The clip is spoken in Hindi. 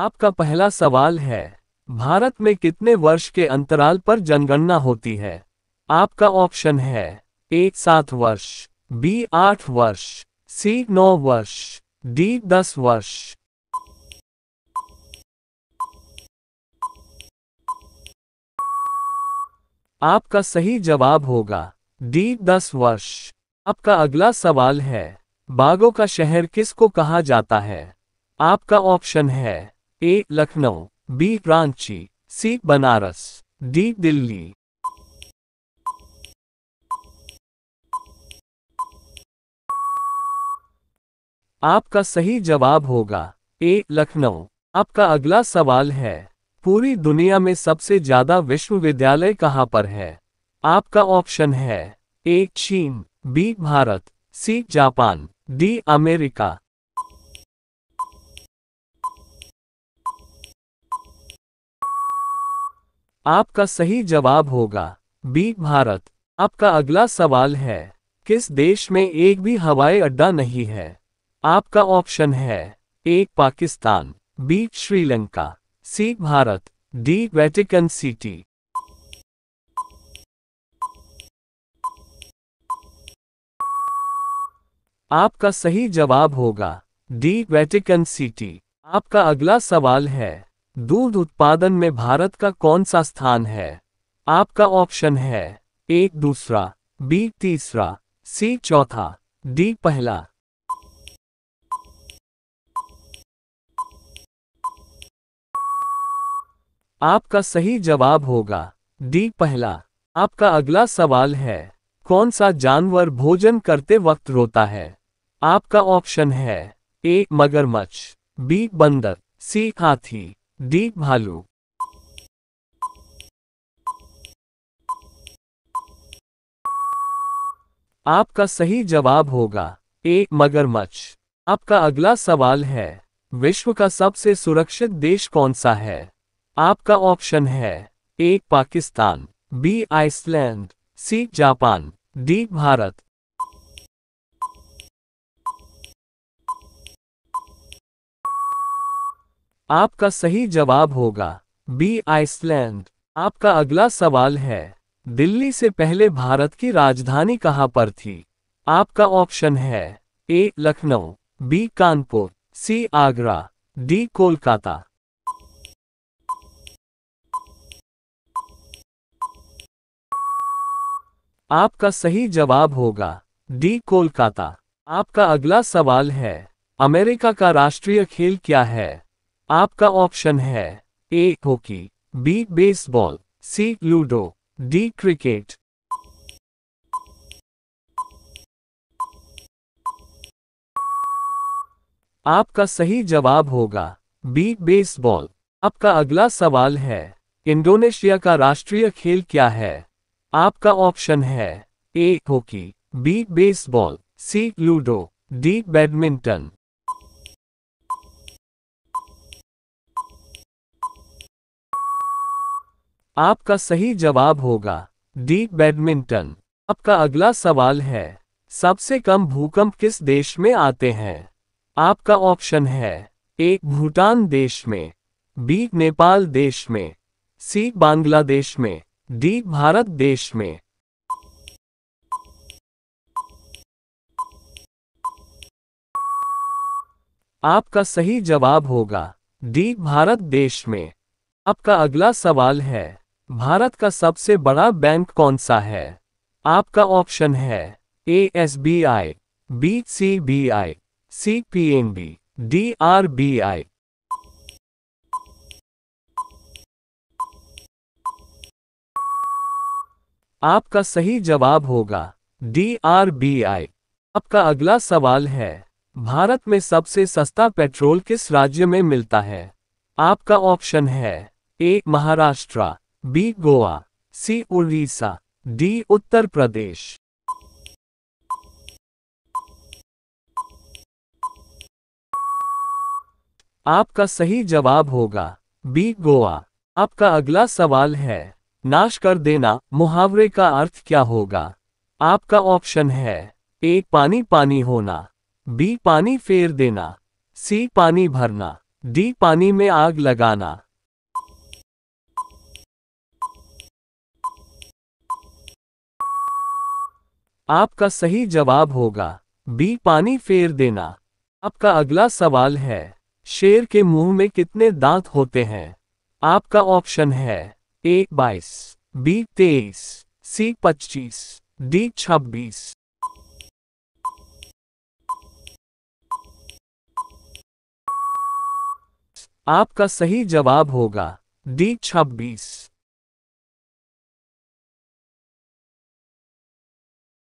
आपका पहला सवाल है भारत में कितने वर्ष के अंतराल पर जनगणना होती है आपका ऑप्शन है ए सात वर्ष बी आठ वर्ष सी नौ वर्ष डी दस वर्ष आपका सही जवाब होगा डी दस वर्ष आपका अगला सवाल है बागों का शहर किसको कहा जाता है आपका ऑप्शन है A Lucknow B Ranchi C Banaras D Delhi आपका सही जवाब होगा ए लखनऊ आपका अगला सवाल है पूरी दुनिया में सबसे ज्यादा विश्वविद्यालय कहाँ पर है आपका ऑप्शन है ए चीन B Bharat C Japan D America आपका सही जवाब होगा बी भारत आपका अगला सवाल है किस देश में एक भी हवाई अड्डा नहीं है आपका ऑप्शन है A Pakistan B Sri Lanka C Bharat D Vatican City आपका सही जवाब होगा डी वेटिकन सिटी आपका अगला सवाल है दूध उत्पादन में भारत का कौन सा स्थान है आपका ऑप्शन है एक दूसरा बी तीसरा सी चौथा डी पहला आपका सही जवाब होगा डी पहला आपका अगला सवाल है कौन सा जानवर भोजन करते वक्त रोता है आपका ऑप्शन है ए मगरमच्छ बी बंदर सी हाथी दीप भालू आपका सही जवाब होगा ए मगरमच्छ आपका अगला सवाल है विश्व का सबसे सुरक्षित देश कौन सा है आपका ऑप्शन है A Pakistan B Iceland C Japan D Bharat आपका सही जवाब होगा बी आइसलैंड आपका अगला सवाल है दिल्ली से पहले भारत की राजधानी कहाँ पर थी आपका ऑप्शन है A Lucknow B Kanpur C Agra D Kolkata आपका सही जवाब होगा डी कोलकाता आपका अगला सवाल है अमेरिका का राष्ट्रीय खेल क्या है आपका ऑप्शन है A hockey B baseball C ludo D cricket आपका सही जवाब होगा बी बेसबॉल आपका अगला सवाल है इंडोनेशिया का राष्ट्रीय खेल क्या है आपका ऑप्शन है A hockey B baseball C ludo D badminton आपका सही जवाब होगा डी बैडमिंटन आपका अगला सवाल है सबसे कम भूकंप किस देश में आते हैं आपका ऑप्शन है ए भूटान देश में बी नेपाल देश में सी बांग्लादेश में डी भारत देश में आपका सही जवाब होगा डी भारत देश में आपका अगला सवाल है भारत का सबसे बड़ा बैंक कौन सा है आपका ऑप्शन है A S B I B C B I C P N B D R B I आपका सही जवाब होगा डी आर बी आई आपका अगला सवाल है भारत में सबसे सस्ता पेट्रोल किस राज्य में मिलता है आपका ऑप्शन है A Maharashtra B Goa C Orissa D Uttar Pradesh आपका सही जवाब होगा बी गोवा आपका अगला सवाल है नाश कर देना मुहावरे का अर्थ क्या होगा आपका ऑप्शन है ए पानी पानी होना बी पानी फेर देना सी पानी भरना डी पानी में आग लगाना आपका सही जवाब होगा बी पानी फेर देना आपका अगला सवाल है शेर के मुंह में कितने दांत होते हैं आपका ऑप्शन है ए बाईस बी तेईस सी पच्चीस डी छब्बीस आपका सही जवाब होगा डी छब्बीस